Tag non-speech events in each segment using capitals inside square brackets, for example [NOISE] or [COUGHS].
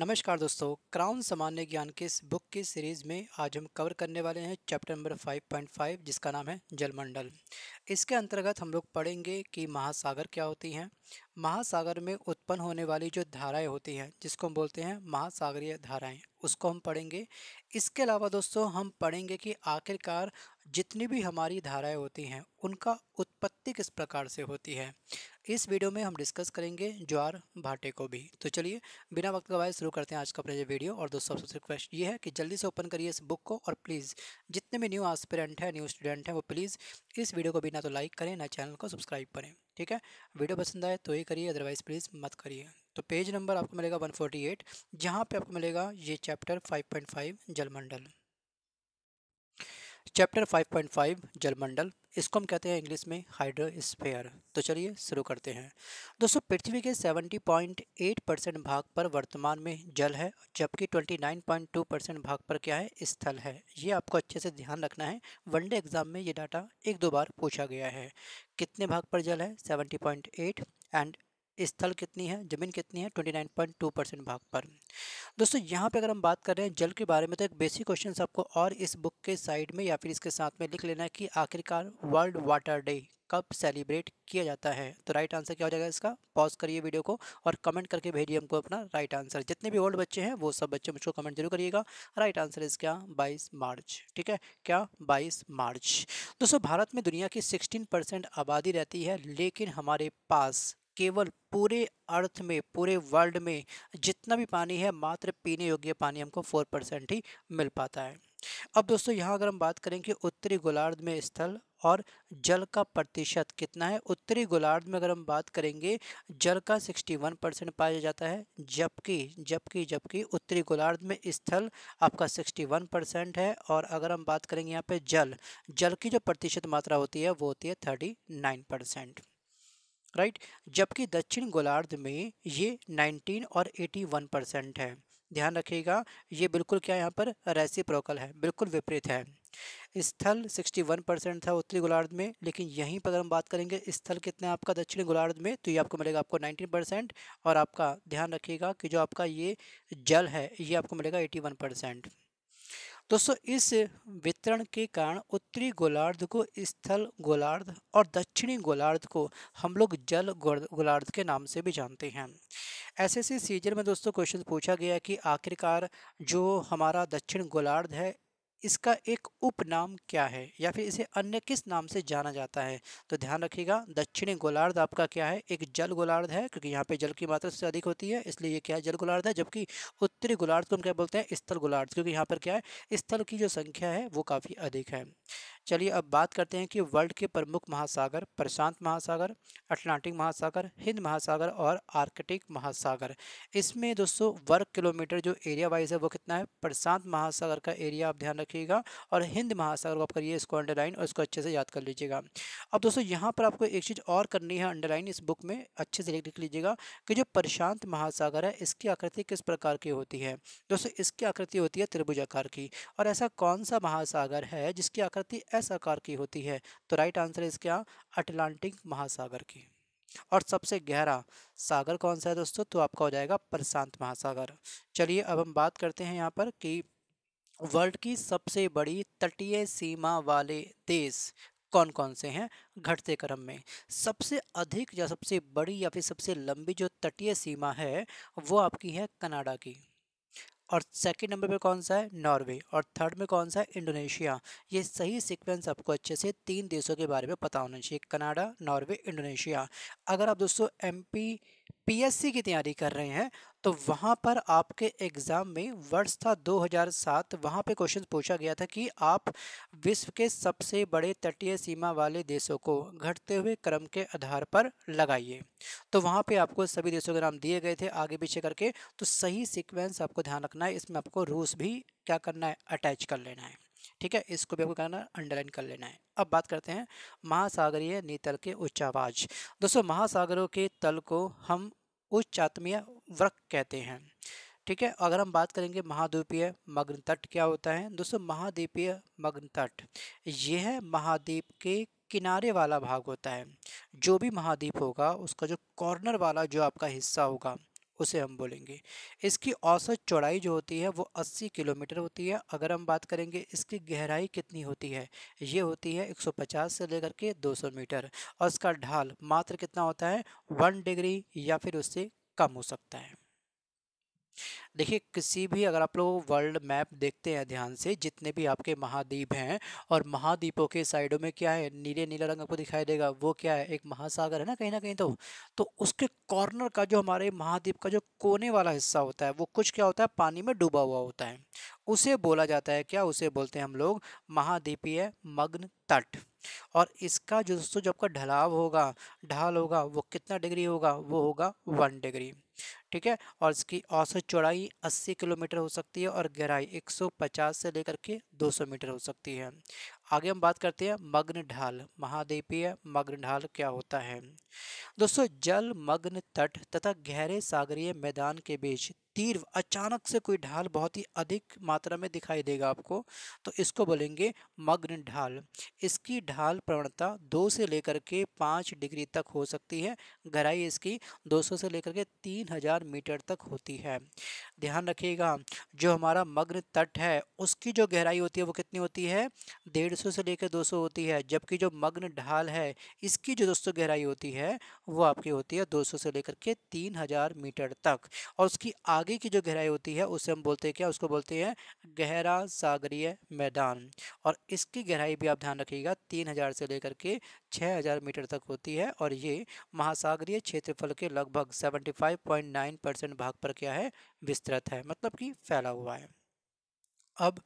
नमस्कार दोस्तों क्राउन सामान्य ज्ञान के इस बुक की सीरीज़ में आज हम कवर करने वाले हैं चैप्टर नंबर 5.5 जिसका नाम है जलमंडल इसके अंतर्गत हम लोग पढ़ेंगे कि महासागर क्या होती हैं महासागर में उत्पन्न होने वाली जो धाराएं होती हैं जिसको हम बोलते हैं महासागरीय धाराएं उसको हम पढ़ेंगे इसके अलावा दोस्तों हम पढ़ेंगे कि आखिरकार जितनी भी हमारी धाराएं होती हैं उनका उत्पत्ति किस प्रकार से होती है इस वीडियो में हम डिस्कस करेंगे ज्वार भाटे को भी तो चलिए बिना वक्त गवाए शुरू करते हैं आज का अपना वीडियो और दोस्तों सबसे रिक्वेस्ट ये है कि जल्दी से ओपन करिए इस बुक को और प्लीज़ जितने भी न्यू आस्पिरेंट हैं न्यू स्टूडेंट हैं वो प्लीज़ इस वीडियो को भी ना तो लाइक करें ना चैनल को सब्सक्राइब करें ठीक है वीडियो पसंद आए तो ये करिए अदरवाइज़ प्लीज़ मत करिए तो पेज नंबर आपको मिलेगा एट जहाँ पर आपको मिलेगा ये चैप्टर फाइव फाइव जलमंडल चैप्टर 5.5 जलमंडल इसको हम कहते हैं इंग्लिश में हाइड्रोस्फेयर तो चलिए शुरू करते हैं दोस्तों पृथ्वी के 70.8 परसेंट भाग पर वर्तमान में जल है जबकि 29.2 परसेंट भाग पर क्या है स्थल है ये आपको अच्छे से ध्यान रखना है वनडे एग्जाम में ये डाटा एक दो बार पूछा गया है कितने भाग पर जल है सेवेंटी एंड स्थल कितनी है ज़मीन कितनी है 29.2 परसेंट भाग पर दोस्तों यहाँ पे अगर हम बात कर रहे हैं जल के बारे में तो एक बेसिक क्वेश्चन आपको और इस बुक के साइड में या फिर इसके साथ में लिख लेना है कि आखिरकार वर्ल्ड वाटर डे कब सेलिब्रेट किया जाता है तो राइट आंसर क्या हो जाएगा इसका पॉज करिए वीडियो को और कमेंट करके भेजिए हमको अपना राइट आंसर जितने भी ओल्ड बच्चे हैं वो सब बच्चे मुझको कमेंट जरूर करिएगा राइट आंसर इसका 22 मार्च ठीक है क्या 22 मार्च दोस्तों भारत में दुनिया की 16 परसेंट आबादी रहती है लेकिन हमारे पास केवल पूरे अर्थ में पूरे वर्ल्ड में जितना भी पानी है मात्र पीने योग्य पानी हमको फोर परसेंट ही मिल पाता है अब दोस्तों यहाँ अगर हम बात करें कि उत्तरी गोलार्ध में स्थल और जल का प्रतिशत कितना है उत्तरी गोलार्ध में अगर हम बात करेंगे जल का 61 परसेंट पाया जाता है जबकि जबकि जबकि उत्तरी गोलार्ध में स्थल आपका 61 परसेंट है और अगर हम बात करेंगे यहाँ पे जल जल की जो प्रतिशत मात्रा होती है वो होती है 39 परसेंट राइट जबकि दक्षिण गोलार्ध में ये 19 और 81 परसेंट है ध्यान रखिएगा ये बिल्कुल क्या यहाँ पर रैसी प्रोकल है बिल्कुल विपरीत है स्थल 61 परसेंट था उत्तरी गोलार्ध में लेकिन यहीं पर अगर हम बात करेंगे स्थल कितना आपका दक्षिण गोलार्ध में तो ये आपको मिलेगा आपको 19 परसेंट और आपका ध्यान रखिएगा कि जो आपका ये जल है ये आपको मिलेगा 81 परसेंट दोस्तों इस वितरण के कारण उत्तरी गोलार्ध को स्थल गोलार्ध और दक्षिणी गोलार्ध को हम लोग जल गोलार्ध के नाम से भी जानते हैं ऐसे ऐसे सीजन में दोस्तों क्वेश्चन पूछा गया कि आखिरकार जो हमारा दक्षिण गोलार्ध है इसका एक उपनाम क्या है या फिर इसे अन्य किस नाम से जाना जाता है तो ध्यान रखिएगा दक्षिणी गोलार्ध आपका क्या है एक जल गोलार्ध है क्योंकि यहाँ पे जल की मात्रा सबसे अधिक होती है इसलिए ये क्या है जल गोलार्ध है जबकि उत्तरी गोलार्ध को हम क्या बोलते हैं स्थल गोलार्ध क्योंकि यहाँ पर क्या है स्थल की जो संख्या है वो काफ़ी अधिक है चलिए अब बात करते हैं कि वर्ल्ड के प्रमुख महासागर प्रशांत महासागर अटलांटिक महासागर हिंद महासागर और आर्कटिक महासागर इसमें दोस्तों वर्ग किलोमीटर जो एरिया वाइज है वो कितना है प्रशांत महासागर का एरिया आप ध्यान रखिएगा और हिंद महासागर को आप करिए इसको अंडरलाइन और इसको अच्छे से याद कर लीजिएगा अब दोस्तों यहाँ पर आपको एक चीज़ और करनी है अंडरलाइन इस बुक में अच्छे से लिख लीजिएगा कि जो प्रशांत महासागर है इसकी आकृति किस प्रकार की होती है दोस्तों इसकी आकृति होती है त्रिभुजाकार की और ऐसा कौन सा महासागर है जिसकी आकृति एस आकार की होती है तो राइट आंसर है इसका अटलांटिक महासागर की और सबसे गहरा सागर कौन सा है दोस्तों तो आपका हो जाएगा प्रशांत महासागर चलिए अब हम बात करते हैं यहाँ पर कि वर्ल्ड की सबसे बड़ी तटीय सीमा वाले देश कौन कौन से हैं घटते क्रम में सबसे अधिक या सबसे बड़ी या फिर सबसे लंबी जो तटीय सीमा है वो आपकी है कनाडा की और सेकंड नंबर पे कौन सा है नॉर्वे और थर्ड में कौन सा है इंडोनेशिया ये सही सीक्वेंस आपको अच्छे से तीन देशों के बारे में पता होना चाहिए कनाडा नॉर्वे इंडोनेशिया अगर आप दोस्तों एम पीएससी की तैयारी कर रहे हैं तो वहाँ पर आपके एग्ज़ाम में वर्ष था 2007 वहाँ पे क्वेश्चन पूछा गया था कि आप विश्व के सबसे बड़े तटीय सीमा वाले देशों को घटते हुए क्रम के आधार पर लगाइए तो वहाँ पे आपको सभी देशों के नाम दिए गए थे आगे पीछे करके तो सही सिक्वेंस आपको ध्यान रखना है इसमें आपको रूस भी क्या करना है अटैच कर लेना है ठीक है इसको भी आपको करना अंडरलाइन कर लेना है अब बात करते हैं महासागरीय नीतल के उच्चावाज दोस्तों महासागरों के तल को हम उच्चात्मीय वृक्क कहते हैं ठीक है अगर हम बात करेंगे महाद्वीपीय मग्न तट क्या होता है दोस्तों महाद्वीपीय मग्न तट यह महाद्वीप के किनारे वाला भाग होता है जो भी महाद्वीप होगा उसका जो कॉर्नर वाला जो आपका हिस्सा होगा उसे हम बोलेंगे इसकी औसत चौड़ाई जो होती है वो 80 किलोमीटर होती है अगर हम बात करेंगे इसकी गहराई कितनी होती है ये होती है 150 से लेकर के 200 मीटर और इसका ढाल मात्र कितना होता है वन डिग्री या फिर उससे कम हो सकता है देखिए किसी भी अगर आप लोग वर्ल्ड मैप देखते हैं ध्यान से जितने भी आपके महाद्वीप हैं और महाद्वीपों के साइडों में क्या है नीले नीला रंग आपको दिखाई देगा वो क्या है एक महासागर है ना कहीं ना कहीं तो तो उसके कॉर्नर का जो हमारे महाद्वीप का जो कोने वाला हिस्सा होता है वो कुछ क्या होता है पानी में डूबा हुआ होता है उसे बोला जाता है क्या उसे बोलते हैं हम लोग महाद्वीपीय मग्न तट और इसका जो दोस्तों जो आपका ढलाव होगा ढाल होगा वो कितना डिग्री होगा वो होगा वन डिग्री ठीक है और इसकी औसत चौड़ाई 80 किलोमीटर हो सकती है और गहराई 150 से लेकर के 200 मीटर हो सकती है आगे हम बात करते हैं मग्न ढाल महाद्वीपीय मग्न ढाल क्या होता है दोस्तों जल मग्न तट तथा गहरे सागरीय मैदान के बीच तीर अचानक से कोई ढाल बहुत ही अधिक मात्रा में दिखाई देगा आपको तो इसको बोलेंगे मग्न ढाल इसकी ढाल प्रवणता दो से लेकर के पाँच डिग्री तक हो सकती है गहराई इसकी दो से लेकर के तीन मीटर तक होती है ध्यान रखिएगा जो हमारा मग्न तट है उसकी जो गहराई होती है वो कितनी होती है डेढ़ सौ से लेकर दो सौ होती है जबकि जो मग्न ढाल है इसकी जो दोस्तों गहराई होती है वो आपकी होती है दो सौ से लेकर के तीन हज़ार मीटर तक और उसकी आगे आगे की जो गहराई होती है उसे हम बोलते हैं क्या उसको बोलते हैं गहरा सागरीय मैदान और इसकी गहराई भी आप ध्यान रखिएगा तीन हज़ार से लेकर के छः हज़ार मीटर तक होती है और ये महासागरीय क्षेत्रफल के लगभग seventy five point nine percent भाग पर क्या है विस्तृत है मतलब कि फैला हुआ है अब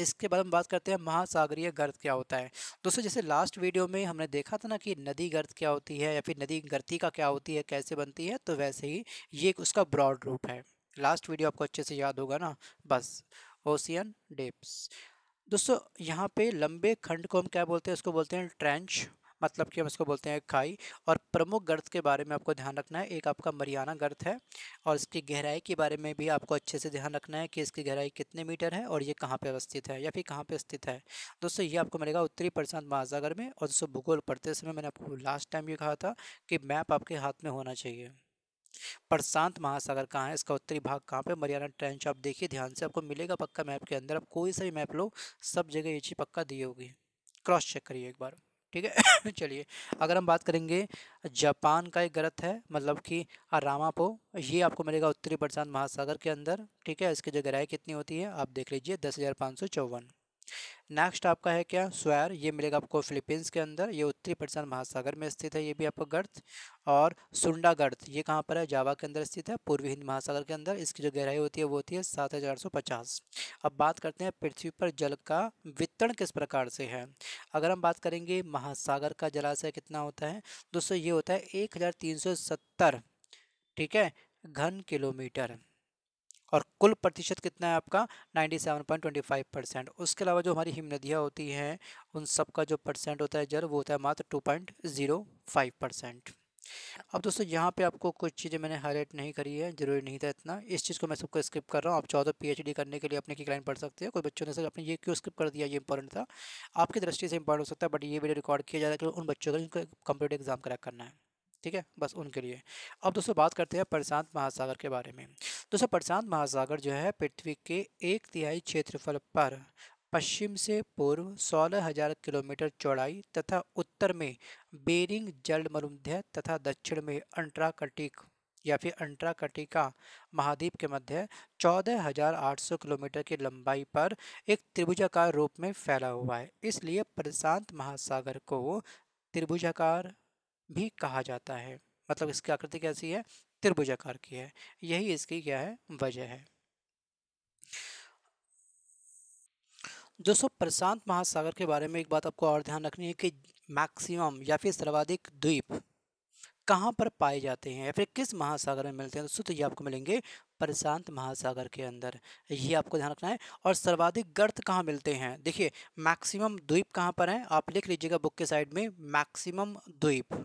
इसके बाद हम बात करते हैं महासागरीय गर्त क्या होता है दोस्तों जैसे लास्ट वीडियो में हमने देखा था ना कि नदी गर्त क्या होती है या फिर नदी गर्ती का क्या होती है कैसे बनती है तो वैसे ही ये उसका ब्रॉड रूप है लास्ट वीडियो आपको अच्छे से याद होगा ना बस ओशियन डेप्स दोस्तों यहाँ पे लंबे खंड को हम क्या बोलते हैं उसको बोलते हैं ट्रेंच मतलब कि हम इसको बोलते हैं खाई और प्रमुख गर्त के बारे में आपको ध्यान रखना है एक आपका मरियाना गर्त है और इसकी गहराई के बारे में भी आपको अच्छे से ध्यान रखना है कि इसकी गहराई कितने मीटर है और ये कहाँ पर अवस्थित है या फिर कहाँ पर स्थित है दोस्तों ये आपको मिलेगा उत्तरी प्रशांत महासागर में और दोस्तों भूगोल पढ़ते समय मैंने आपको लास्ट टाइम ये कहा था कि मैप आपके हाथ में होना चाहिए प्रशांत महासागर कहाँ है इसका उत्तरी भाग कहाँ पे मरियाना ट्रेंच आप देखिए ध्यान से आपको मिलेगा पक्का मैप के अंदर आप कोई सा भी मैप लो सब जगह ये चीज़ पक्का दी होगी क्रॉस चेक करिए एक बार ठीक है [LAUGHS] चलिए अगर हम बात करेंगे जापान का एक गलत है मतलब कि रामापो ये आपको मिलेगा उत्तरी प्रशांत महासागर के अंदर ठीक है इसकी जो गहराई कितनी होती है आप देख लीजिए दस हज़ार पाँच सौ चौवन नेक्स्ट आपका है क्या स्वैर ये मिलेगा आपको फिलीपींस के अंदर ये उत्तरी प्रशांत महासागर में स्थित है ये भी आपका गर्थ और सुंडा गर्थ ये कहाँ पर है जावा के अंदर स्थित है पूर्वी हिंद महासागर के अंदर इसकी जो गहराई होती है वो होती है सात हज़ार सौ पचास अब बात करते हैं पृथ्वी पर जल का वितरण किस प्रकार से है अगर हम बात करेंगे महासागर का जलाशय कितना होता है दोस्तों ये होता है एक हज़ार तीन सौ सत्तर ठीक है घन किलोमीटर और कुल प्रतिशत कितना है आपका 97.25 परसेंट उसके अलावा जो हमारी हिम नदियाँ होती हैं उन सब का जो परसेंट होता है जर वो होता है मात्र 2.05 परसेंट अब दोस्तों यहाँ पे आपको कुछ चीज़ें मैंने हाईलाइट नहीं करी है जरूरी नहीं था इतना इस चीज़ को मैं सबको स्किप कर रहा हूँ आप चाहो तो पीएचडी करने के लिए अपने की लाइन पढ़ सकते हैं कोई बच्चों ने सर अपने ये क्यों स्किप कर दिया ये इंपॉर्टेंट था आपकी दृष्टि से इंपॉर्टेंट हो सकता है बट ये वीडियो रिकॉर्ड किया जाता है उन बच्चों का जिनको कंप्यूटर एग्जाम क्रैक करना है ठीक है बस उनके लिए अब दोस्तों बात करते हैं प्रशांत महासागर के बारे में दोस्तों प्रशांत महासागर जो है पृथ्वी के एक तिहाई क्षेत्रफल पर पश्चिम से पूर्व सोलह हजार किलोमीटर चौड़ाई तथा उत्तर में बेरिंग जल मरुमध्य तथा दक्षिण में अंट्राकटिक या फिर अंट्राकटिका महाद्वीप के मध्य 14,800 किलोमीटर की लंबाई पर एक त्रिभुजाकार रूप में फैला हुआ है इसलिए प्रशांत महासागर को त्रिभुजाकार भी कहा जाता है मतलब इसकी आकृति कैसी है त्रिभुजाकार की है यही इसकी क्या है वजह है दोस्तों प्रशांत महासागर के बारे में एक बात आपको और ध्यान रखनी है कि मैक्सिमम या फिर सर्वाधिक द्वीप कहाँ पर पाए जाते हैं या फिर किस महासागर में मिलते हैं दोस्तों तो ये आपको मिलेंगे प्रशांत महासागर के अंदर ये आपको ध्यान रखना है और सर्वाधिक गर्त कहाँ मिलते हैं देखिए मैक्सिमम द्वीप कहाँ पर हैं आप लिख लीजिएगा बुक के साइड में मैक्सिमम द्वीप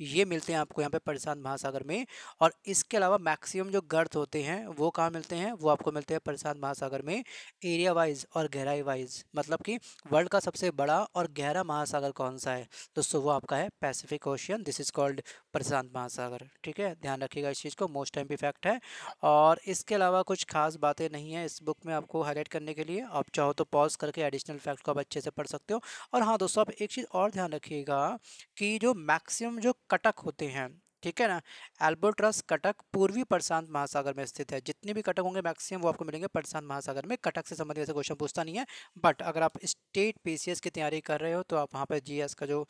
ये मिलते हैं आपको यहाँ पे प्रशांत महासागर में और इसके अलावा मैक्सिमम जो गर्थ होते हैं वो कहाँ मिलते हैं वो आपको मिलते हैं प्रशांत महासागर में एरिया वाइज और गहराई वाइज मतलब कि वर्ल्ड का सबसे बड़ा और गहरा महासागर कौन सा है दोस्तों वो आपका है Pacific Ocean this is called प्रशांत महासागर ठीक है ध्यान रखिएगा इस चीज़ को मोस्ट टाइम फैक्ट है और इसके अलावा कुछ खास बातें नहीं है इस बुक में आपको हाईलाइट करने के लिए आप चाहो तो पॉज करके एडिशनल फैक्ट को आप अच्छे से पढ़ सकते हो और हाँ दोस्तों आप एक चीज़ और ध्यान रखिएगा कि जो मैक्सिमम जो कटक होते हैं ठीक है ना एल्बोट्रस कटक पूर्वी प्रशांत महासागर में स्थित है जितने भी कटक होंगे मैक्सिमम वो आपको मिलेंगे प्रशांत महासागर में कटक से संबंधित ऐसे क्वेश्चन पूछता नहीं है बट अगर आप स्टेट पीसीएस की तैयारी कर रहे हो तो आप वहाँ पर जीएस का जो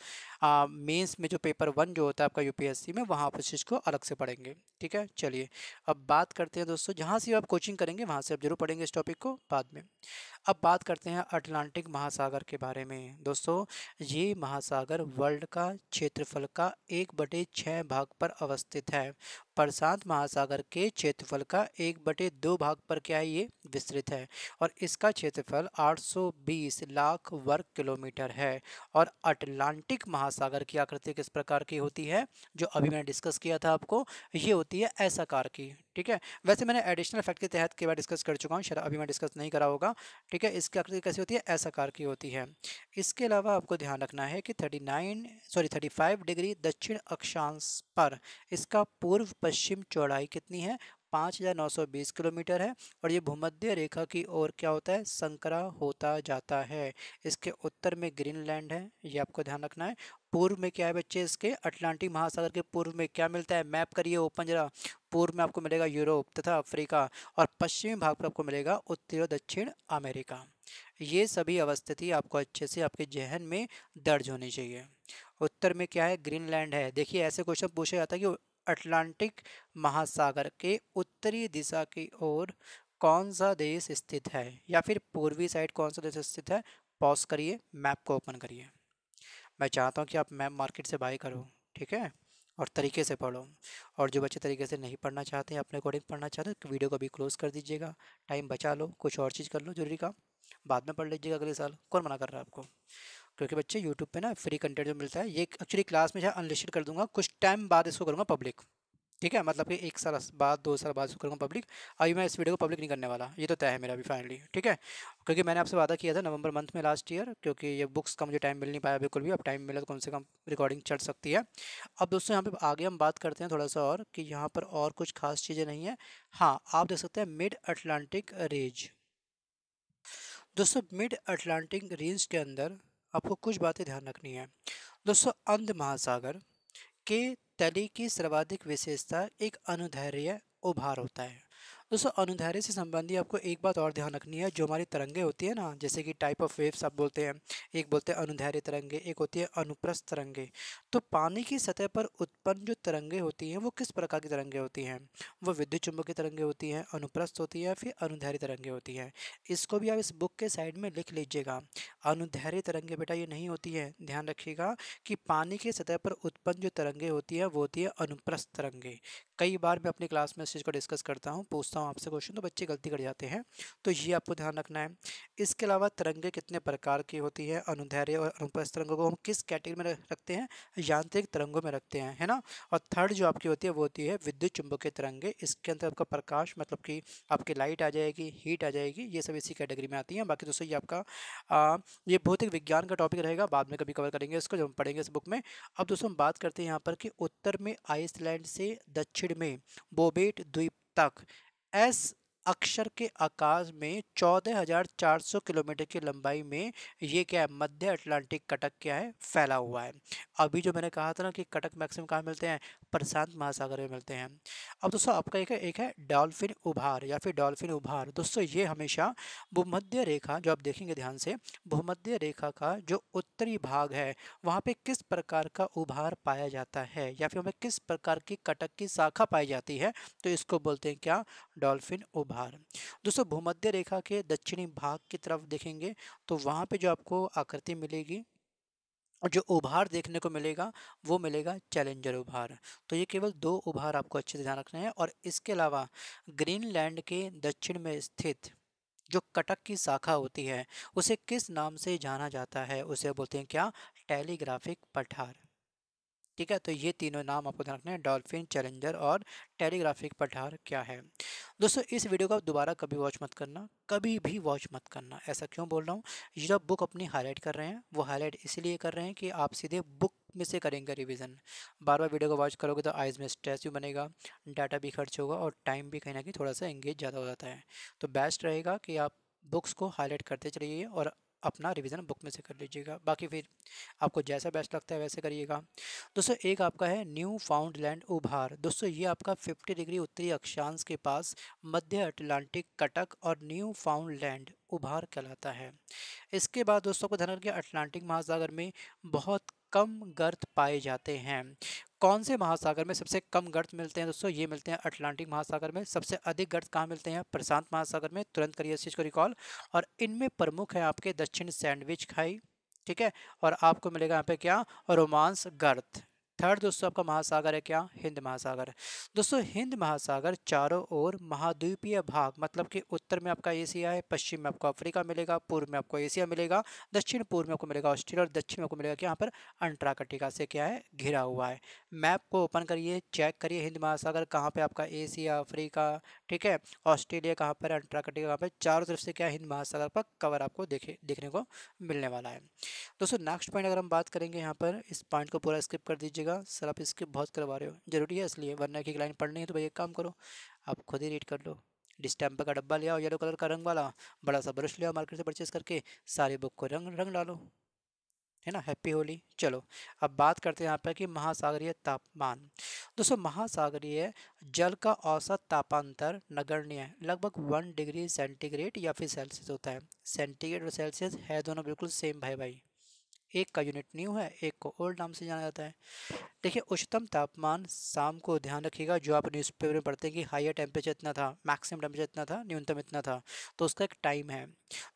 मेंस में जो पेपर वन जो होता है आपका यूपीएससी में वहाँ आप उस चीज़ को अलग से पढ़ेंगे ठीक है चलिए अब बात करते हैं दोस्तों जहाँ से आप कोचिंग करेंगे वहाँ से आप जरूर पढ़ेंगे इस टॉपिक को बाद में अब बात करते हैं अटलांटिक महासागर के बारे में दोस्तों ये महासागर वर्ल्ड का क्षेत्रफल का एक बटे छः भाग पर अवस्थित है प्रशांत महासागर के क्षेत्रफल का एक बटे दो भाग पर क्या है ये विस्तृत है और इसका क्षेत्रफल 820 लाख वर्ग किलोमीटर है और अटलांटिक महासागर की आकृति किस प्रकार की होती है जो अभी मैंने डिस्कस किया था आपको ये होती है ऐसा कार की ठीक है वैसे मैंने एडिशनल इफेक्ट के तहत के बार डिस्कस कर चुका हूँ शायद अभी मैं डिस्कस नहीं करा होगा ठीक है इसकी आकृति कैसी होती है ऐसा आकार की होती है इसके अलावा आपको ध्यान रखना है कि 39 सॉरी 35 डिग्री दक्षिण अक्षांश पर इसका पूर्व पश्चिम चौड़ाई कितनी है पाँच हज़ार नौ सौ बीस किलोमीटर है और ये भूमध्य रेखा की ओर क्या होता है संकरा होता जाता है इसके उत्तर में ग्रीनलैंड है ये आपको ध्यान रखना है पूर्व में क्या है बच्चे इसके अटलांटिक महासागर के पूर्व में क्या मिलता है मैप करिए ओपन जरा पूर्व में आपको मिलेगा यूरोप तथा अफ्रीका और पश्चिमी भाग पर आपको मिलेगा उत्तरी और दक्षिण अमेरिका ये सभी अवस्थिति आपको अच्छे से आपके जहन में दर्ज होनी चाहिए उत्तर में क्या है ग्रीनलैंड है देखिए ऐसे क्वेश्चन पूछा जाता है कि अटलांटिक महासागर के उत्तरी दिशा की ओर कौन सा देश स्थित है या फिर पूर्वी साइड कौन सा देश स्थित है पॉज करिए मैप को ओपन करिए मैं चाहता हूँ कि आप मैप मार्केट से बाई करो ठीक है और तरीके से पढ़ो और जो बच्चे तरीके से नहीं पढ़ना चाहते हैं अपने अकॉर्डिंग पढ़ना चाहते हैं तो वीडियो को भी क्लोज कर दीजिएगा टाइम बचा लो कुछ और चीज़ कर लो जरूरी काम बाद में पढ़ लीजिएगा अगले साल कौन मना कर रहा है आपको क्योंकि बच्चे यूट्यूब पे ना फ्री कंटेंट जो मिलता है ये एक्चुअली क्लास में जो अनलिस्टेड कर दूंगा कुछ टाइम बाद इसको करूँगा पब्लिक ठीक है मतलब कि एक साल बाद दो साल बाद इसको करूँगा पब्लिक अभी मैं इस वीडियो को पब्लिक नहीं करने वाला ये तो तय है मेरा अभी फाइनली ठीक है क्योंकि मैंने आपसे वादा किया था नवंबर मंथ में लास्ट ईयर क्योंकि ये बुक्स का मुझे टाइम मिल नहीं पाया बिल्कुल भी अब टाइम मिला तो कम से कम रिकॉर्डिंग चढ़ सकती है अब दोस्तों यहाँ पर आगे हम बात करते हैं थोड़ा सा और कि यहाँ पर और कुछ खास चीज़ें नहीं है हाँ आप देख सकते हैं मिड अटलांटिक रेंज दोस्तों मिड अटलांटिक रेंज के अंदर आपको कुछ बातें ध्यान रखनी है दोस्तों अंध महासागर के तली की सर्वाधिक विशेषता एक अनुधैर्य उभार होता है दोस्तों अनुधारे से संबंधी आपको एक बात और ध्यान रखनी है जो हमारी तरंगे होती है ना जैसे कि टाइप ऑफ वेव्स आप बोलते हैं एक बोलते हैं अनुधारे तरंगे एक होती है अनुप्रस्थ तरंगे तो पानी की सतह पर उत्पन्न जो तरंगे होती हैं वो किस प्रकार की तरंगे होती हैं वो विद्युत चुंबक की तरंगे होती हैं अनुप्रस्थ होती है फिर अनुधारी तरंगे होती हैं इसको भी आप इस बुक के साइड में लिख लीजिएगा अनुधारे तरंगे बेटा ये नहीं होती है ध्यान रखिएगा कि पानी की सतह पर उत्पन्न जो तरंगे होती है वो होती है अनुप्रस्थ तरंगे कई बार मैं अपनी क्लास में इस चीज़ को डिस्कस करता हूँ पूछता हूँ हूँ आपसे क्वेश्चन तो बच्चे गलती कर जाते हैं तो ये आपको ध्यान रखना है इसके अलावा तरंगे कितने प्रकार की होती है अनुधैर्य और अनुपस्थ तरंगों को हम किस कैटेगरी में रखते हैं यांत्रिक तरंगों में रखते हैं है ना और थर्ड जो आपकी होती है वो होती है विद्युत चुंबकीय तरंगे इसके अंदर आपका प्रकाश मतलब कि आपकी लाइट आ जाएगी हीट आ जाएगी ये सब इसी कैटेगरी में आती हैं बाकी दोस्तों ये आपका ये भौतिक विज्ञान का टॉपिक रहेगा बाद में कभी कवर करेंगे इसको जब हम पढ़ेंगे इस बुक में अब दोस्तों हम बात करते हैं यहाँ पर कि उत्तर में आइसलैंड से दक्षिण में बोबेट द्वीप तक S अक्षर के आकाश में 14,400 किलोमीटर की लंबाई में ये क्या है मध्य अटलांटिक कटक क्या है फैला हुआ है अभी जो मैंने कहा था ना कि कटक मैक्सिमम कहाँ मिलते हैं प्रशांत महासागर में मिलते हैं अब दोस्तों आपका एक है एक है डॉल्फिन उभार या फिर डॉल्फिन उभार दोस्तों ये हमेशा भूमध्य रेखा जो आप देखेंगे ध्यान से भूमध्य रेखा का जो उत्तरी भाग है वहाँ पे किस प्रकार का उभार पाया जाता है या फिर हमें किस प्रकार की कटक की शाखा पाई जाती है तो इसको बोलते हैं क्या डॉल्फिन उभार भार दोस्तों भूमध्य रेखा के दक्षिणी भाग की तरफ देखेंगे तो वहाँ पे जो आपको आकृति मिलेगी और जो उभार देखने को मिलेगा वो मिलेगा चैलेंजर उभार तो ये केवल दो उभार आपको अच्छे से ध्यान रखना है और इसके अलावा ग्रीनलैंड के दक्षिण में स्थित जो कटक की शाखा होती है उसे किस नाम से जाना जाता है उसे बोलते हैं क्या टेलीग्राफिक पठार ठीक है तो ये तीनों नाम आपको ध्यान रखना है डॉल्फिन चैलेंजर और टेलीग्राफिक पठार क्या है दोस्तों इस वीडियो को आप दोबारा कभी वॉच मत करना कभी भी वॉच मत करना ऐसा क्यों बोल रहा हूँ ये जो बुक अपनी हाईलाइट कर रहे हैं वो हाईलाइट इसलिए कर रहे हैं कि आप सीधे बुक में से करेंगे रिवीजन बार बार वीडियो को वॉच करोगे तो आइज़ में स्ट्रेस भी बनेगा डाटा भी खर्च होगा और टाइम भी कहीं ना कहीं थोड़ा सा एंगेज ज़्यादा हो जाता है तो बेस्ट रहेगा कि आप बुक्स को हाईलाइट करते चलिए और अपना रिवीजन बुक में से कर लीजिएगा बाकी फिर आपको जैसा बेस्ट लगता है वैसे करिएगा दोस्तों एक आपका है न्यू फाउंड लैंड उभार दोस्तों ये आपका 50 डिग्री उत्तरी अक्षांश के पास मध्य अटलांटिक कटक और न्यू फाउंड लैंड उभार कहलाता है इसके बाद दोस्तों को ध्यान रखिए अटलांटिक महासागर में बहुत कम गर्त पाए जाते हैं कौन से महासागर में सबसे कम गर्त मिलते हैं दोस्तों ये मिलते हैं अटलांटिक महासागर में सबसे अधिक गर्त कहाँ मिलते हैं प्रशांत महासागर में तुरंत करिए इस चीज़ को रिकॉल और इनमें प्रमुख है आपके दक्षिण सैंडविच खाई ठीक है और आपको मिलेगा यहाँ पे क्या रोमांस गर्त थर्ड दोस्तों आपका महासागर है क्या हिंद महासागर दोस्तों हिंद महासागर चारों ओर महाद्वीपीय भाग मतलब कि उत्तर में आपका एशिया है पश्चिम में आपको अफ्रीका मिलेगा पूर्व में आपको एशिया मिलेगा दक्षिण पूर्व में आपको मिलेगा ऑस्ट्रेलिया और दक्षिण में आपको मिलेगा यहाँ पर अंट्रार्कटिका से क्या है घिरा हुआ है मैप को ओपन करिए चेक करिए हिंद महासागर कहाँ पर आपका एशिया अफ्रीका ठीक है ऑस्ट्रेलिया कहाँ पर अंट्रार्कटिका कहाँ पर चारों तरफ से क्या हिंद महासागर पर कवर आपको देखे देखने को मिलने वाला है दोस्तों नेक्स्ट पॉइंट अगर हम बात करेंगे यहाँ पर इस पॉइंट को पूरा स्किप कर दीजिएगा जाएगा सर आप इसके बहुत करवा रहे हो जरूरी है इसलिए वरना की लाइन पढ़नी है तो भाई एक काम करो आप खुद ही रीड कर लो डिस्टैम्पर का डब्बा ले आओ येलो कलर का रंग वाला बड़ा सा ब्रश ले आओ मार्केट से परचेज़ करके सारे बुक को रंग रंग डालो है ना हैप्पी होली चलो अब बात करते हैं यहाँ पर कि महासागरीय तापमान दोस्तों महासागरीय जल का औसत तापांतर नगण्य है लगभग वन डिग्री सेंटीग्रेड या फिर सेल्सियस होता है सेंटीग्रेड और सेल्सियस है दोनों बिल्कुल सेम भाई भाई एक का यूनिट न्यू है एक को ओल्ड नाम से जाना जाता है देखिए उच्चतम तापमान शाम को ध्यान रखिएगा जो आप न्यूज़पेपर में पढ़ते हैं कि हाइयर टेम्परेचर इतना था मैक्सिमम टेम्परेचर इतना था न्यूनतम इतना था तो उसका एक टाइम है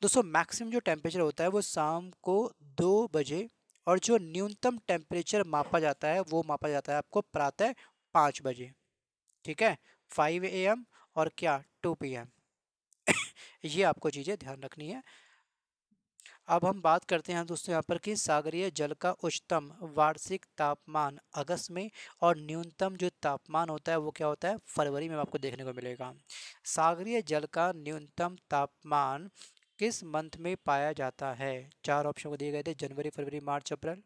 दोस्तों मैक्सिमम जो टेम्परेचर होता है वो शाम को दो बजे और जो न्यूनतम टेम्परेचर मापा जाता है वो मापा जाता है आपको प्रातः पाँच बजे ठीक है फाइव ए और क्या टू पी [COUGHS] ये आपको चीज़ें ध्यान रखनी है अब हम बात करते हैं दोस्तों यहाँ पर कि सागरीय जल का उच्चतम वार्षिक तापमान अगस्त में और न्यूनतम जो तापमान होता है वो क्या होता है फरवरी में आपको देखने को मिलेगा सागरीय जल का न्यूनतम तापमान किस मंथ में पाया जाता है चार ऑप्शन को दिए गए थे जनवरी फरवरी मार्च अप्रैल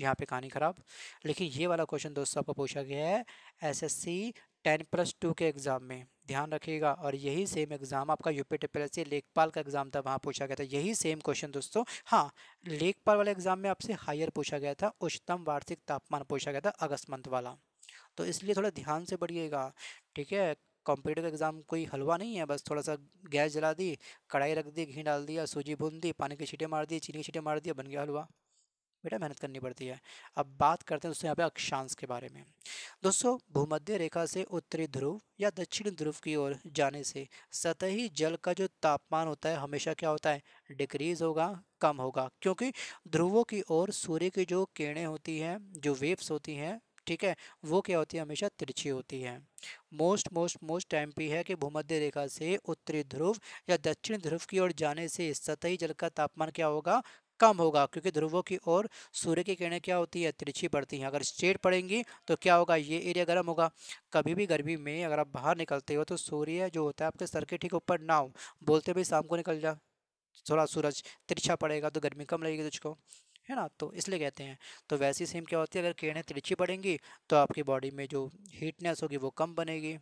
यहाँ पे कहानी ख़राब लेकिन ये वाला क्वेश्चन दोस्तों आपको पूछा गया है एसएससी टेन प्लस टू के एग्ज़ाम में ध्यान रखिएगा और यही सेम एग्ज़ाम आपका यूपी ट्रिपल एस लेखपाल का एग्ज़ाम था वहाँ पूछा गया था यही सेम क्वेश्चन दोस्तों हाँ लेखपाल वाले एग्ज़ाम में आपसे हायर पूछा गया था उच्चतम वार्षिक तापमान पूछा गया था अगस्त मंथ वाला तो इसलिए थोड़ा ध्यान से बढ़िएगा ठीक है कॉम्पिटेटिव एग्ज़ाम कोई हलवा नहीं है बस थोड़ा सा गैस जला दी कढ़ाई रख दी घी डाल दिया सूजी भून दी पानी की छीटे मार दी चीनी की छीटें मार दिया बन गया हलवा बेटा मेहनत करनी पड़ती है अब बात करते हैं दोस्तों यहाँ पे अक्षांश के बारे में दोस्तों भूमध्य रेखा से उत्तरी ध्रुव या दक्षिण ध्रुव की ओर जाने से सतही जल का जो तापमान होता है हमेशा क्या होता है डिक्रीज होगा कम होगा क्योंकि ध्रुवों की ओर सूर्य की जो किरणें होती हैं जो वेव्स होती हैं ठीक है वो क्या होती है हमेशा तिरछी होती है मोस्ट मोस्ट मोस्ट टाइम पे है कि भूमध्य रेखा से उत्तरी ध्रुव या दक्षिण ध्रुव की ओर जाने से सतही जल का तापमान क्या होगा कम होगा क्योंकि ध्रुवों की ओर सूर्य की किरणें क्या होती है तिरछी पड़ती हैं अगर स्ट्रेट पड़ेंगी तो क्या होगा ये एरिया गर्म होगा कभी भी गर्मी में अगर आप बाहर निकलते हो तो सूर्य जो होता है आपके सर के ठीक ऊपर ना हो बोलते भाई शाम को निकल जा थोड़ा सूरज तिरछा पड़ेगा तो गर्मी कम लगेगी तुझको है ना तो इसलिए कहते हैं तो वैसी सेम क्या होती है अगर किरणें तिरछी पड़ेंगी तो आपकी बॉडी में जो हीटनेस होगी वो कम बनेगी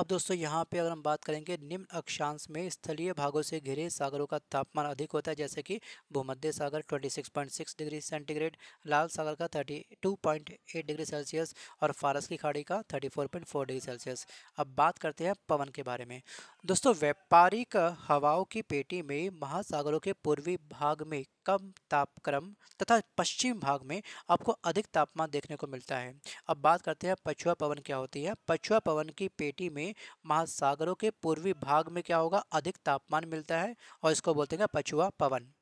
अब दोस्तों यहाँ पे अगर हम बात करेंगे निम्न अक्षांश में स्थलीय भागों से घिरे सागरों का तापमान अधिक होता है जैसे कि भूमध्य सागर 26.6 डिग्री सेंटीग्रेड लाल सागर का 32.8 डिग्री सेल्सियस और फारस की खाड़ी का 34.4 डिग्री सेल्सियस अब बात करते हैं पवन के बारे में दोस्तों व्यापारिक हवाओं की पेटी में महासागरों के पूर्वी भाग में कम तापक्रम तथा पश्चिम भाग में आपको अधिक तापमान देखने को मिलता है अब बात करते हैं पछुआ पवन क्या होती है पछुआ पवन की पेटी में महासागरों के पूर्वी भाग में क्या होगा अधिक तापमान मिलता है और इसको बोलते हैं पछुआ पवन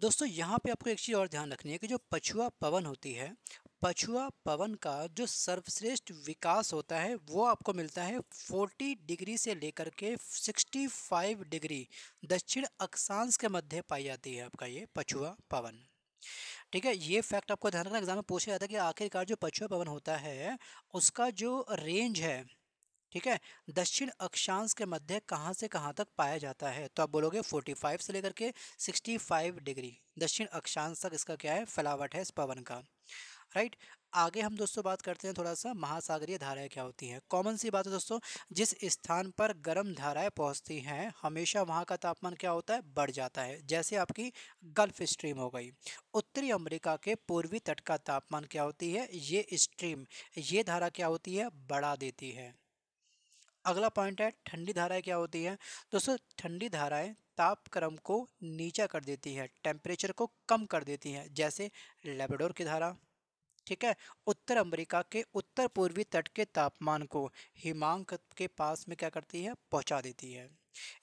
दोस्तों यहाँ पे आपको एक चीज़ और ध्यान रखनी है कि जो पछुआ पवन होती है पछुआ पवन का जो सर्वश्रेष्ठ विकास होता है वो आपको मिलता है 40 डिग्री से लेकर के 65 डिग्री दक्षिण अक्षांश के मध्य पाई जाती है आपका ये पछुआ पवन ठीक है ये फैक्ट आपको ध्यान रखना एग्जाम में पूछा जाता है कि आखिरकार जो पछुआ पवन होता है उसका जो रेंज है ठीक है दक्षिण अक्षांश के मध्य कहाँ से कहाँ तक पाया जाता है तो आप बोलोगे 45 से लेकर के 65 डिग्री दक्षिण अक्षांश तक इसका क्या है फैलावट है इस पवन का राइट आगे हम दोस्तों बात करते हैं थोड़ा सा महासागरीय धाराएं क्या होती हैं कॉमन सी बात है दोस्तों जिस स्थान पर गर्म धाराएं पहुंचती हैं हमेशा वहां का तापमान क्या होता है बढ़ जाता है जैसे आपकी गल्फ स्ट्रीम हो गई उत्तरी अमेरिका के पूर्वी तट का तापमान क्या होती है ये स्ट्रीम ये धारा क्या होती है बढ़ा देती है अगला पॉइंट है ठंडी धाराएं क्या होती हैं दोस्तों ठंडी धाराएं ताप क्रम को नीचा कर देती है टेम्परेचर को कम कर देती हैं जैसे लेबेडोर की धारा ठीक है उत्तर अमेरिका के उत्तर पूर्वी तट के तापमान को हिमांक के पास में क्या करती है पहुंचा देती है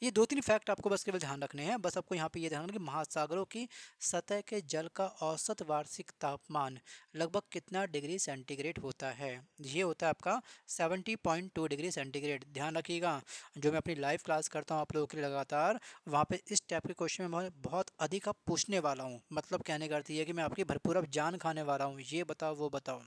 ये दो तीन फैक्ट आपको बस केवल ध्यान रखने हैं बस आपको यहाँ पे ये ध्यान रखना कि महासागरों की सतह के जल का औसत वार्षिक तापमान लगभग कितना डिग्री सेंटीग्रेड होता है ये होता है आपका 70.2 डिग्री सेंटीग्रेड ध्यान रखिएगा जो मैं अपनी लाइव क्लास करता हूँ आप लोगों के लिए लगातार वहाँ पर इस टाइप के क्वेश्चन में बहुत अधिक आप पूछने वाला हूँ मतलब कहने का है कि मैं आपकी भरपूर अब जान खाने वाला हूँ ये बताओ वो बताओ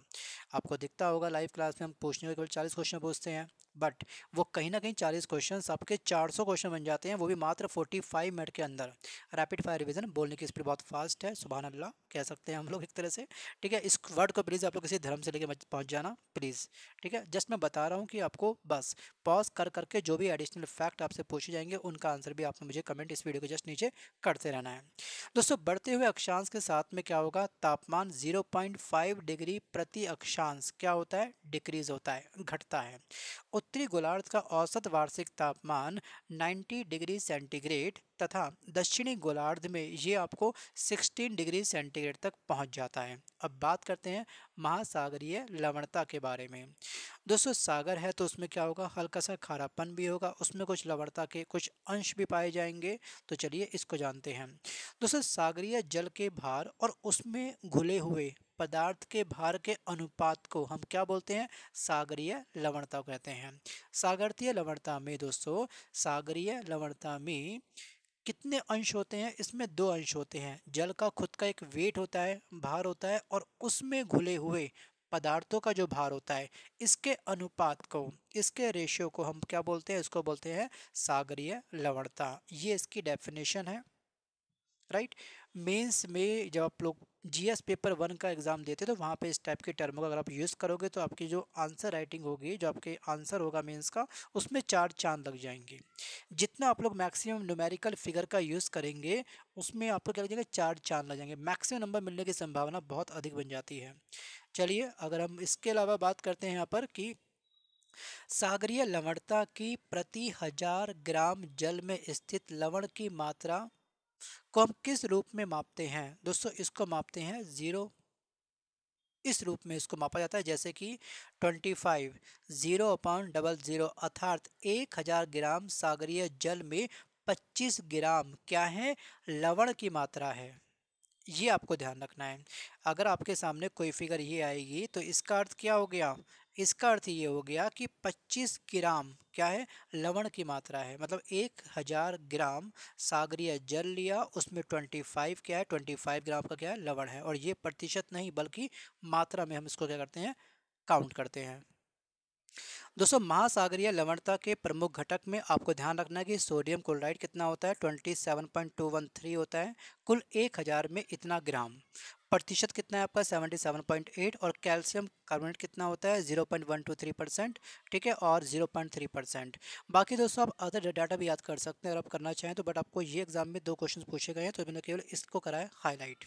आपको दिखता होगा लाइव क्लास में हम पूछने के केवल चालीस क्वेश्चन पूछते हैं बट वो कहीं ना कहीं चालीस क्वेश्चन आपके चार सौ क्वेश्चन बन जाते हैं वो भी मात्र 45 मिनट के अंदर रैपिड फायर रिवीजन बोलने की स्पीड बहुत फास्ट है सुबह अल्लाह कह सकते हैं हम लोग एक तरह से ठीक है इस वर्ड को प्लीज़ आप लोग किसी धर्म से लेके पहुँच जाना प्लीज़ ठीक है जस्ट मैं बता रहा हूँ कि आपको बस पॉज कर करके जो भी एडिशनल फैक्ट आपसे पूछे जाएंगे उनका आंसर भी आपने मुझे कमेंट इस वीडियो के जस्ट नीचे करते रहना है दोस्तों बढ़ते हुए अक्षांश के साथ में क्या होगा तापमान जीरो डिग्री प्रति अक्षांश क्या होता है डिक्रीज होता है घटता है उत्तरी गोलार्ध का औसत वार्षिक तापमान 90 डिग्री सेंटीग्रेड तथा दक्षिणी गोलार्ध में ये आपको 16 डिग्री सेंटीग्रेड तक पहुंच जाता है अब बात करते हैं महासागरीय लवणता के बारे में दोस्तों सागर है तो उसमें क्या होगा हल्का सा खारापन भी होगा उसमें कुछ लवणता के कुछ अंश भी पाए जाएंगे तो चलिए इसको जानते हैं दोस्तों सागरीय जल के भार और उसमें घुले हुए पदार्थ के भार के अनुपात को हम क्या बोलते हैं सागरीय लवणता कहते हैं सागरतीय लवणता में दोस्तों सागरीय लवणता में कितने अंश होते हैं इसमें दो अंश होते हैं जल का खुद का एक वेट होता है भार होता है और उसमें घुले हुए पदार्थों का जो भार होता है इसके अनुपात को इसके रेशियो को हम क्या बोलते हैं इसको बोलते हैं सागरीय लवणता ये इसकी डेफिनेशन है राइट मेंस में जब आप लोग जीएस पेपर वन का एग्ज़ाम देते तो वहाँ पे इस टाइप के टर्म का अगर आप यूज़ करोगे तो आपकी जो आंसर राइटिंग होगी जो आपके आंसर होगा मीन्स का उसमें चार चांद लग जाएंगे जितना आप लोग मैक्सिमम न्यूमेरिकल फिगर का यूज़ करेंगे उसमें आपको क्या लग जाएगा चार चांद लग जाएंगे मैक्सिमम नंबर मिलने की संभावना बहुत अधिक बन जाती है चलिए अगर हम इसके अलावा बात करते हैं यहाँ पर कि सागरीय लवणता की प्रति हजार ग्राम जल में स्थित लवण की मात्रा को हम किस रूप में मापते हैं दोस्तों इसको मापते हैं ज़ीरो इस रूप में इसको मापा जाता है जैसे कि twenty five zero upon double zero अर्थात एक हज़ार ग्राम सागरीय जल में पच्चीस ग्राम क्या है लवण की मात्रा है ये आपको ध्यान रखना है अगर आपके सामने कोई फिगर ये आएगी तो इसका अर्थ क्या हो गया इसका अर्थ ये हो गया कि 25 ग्राम क्या है लवण की मात्रा है मतलब एक हज़ार ग्राम सागरीय जल लिया उसमें 25 क्या है 25 ग्राम का क्या है लवण है और ये प्रतिशत नहीं बल्कि मात्रा में हम इसको क्या करते हैं काउंट करते हैं दोस्तों महासागरीय लवणता के प्रमुख घटक में आपको ध्यान रखना है कि सोडियम क्लोराइड कितना होता है 27.213 होता है कुल 1000 में इतना ग्राम प्रतिशत कितना है आपका 77.8 और कैल्शियम कार्बोनेट कितना होता है 0.123 परसेंट ठीक है और 0.3 परसेंट बाकी दोस्तों आप अदर डाटा भी याद कर सकते हैं अगर आप करना चाहें तो बट आपको ये एग्जाम में दो क्वेश्चन पूछे गए हैं तो मैंने केवल इसको कराया हाईलाइट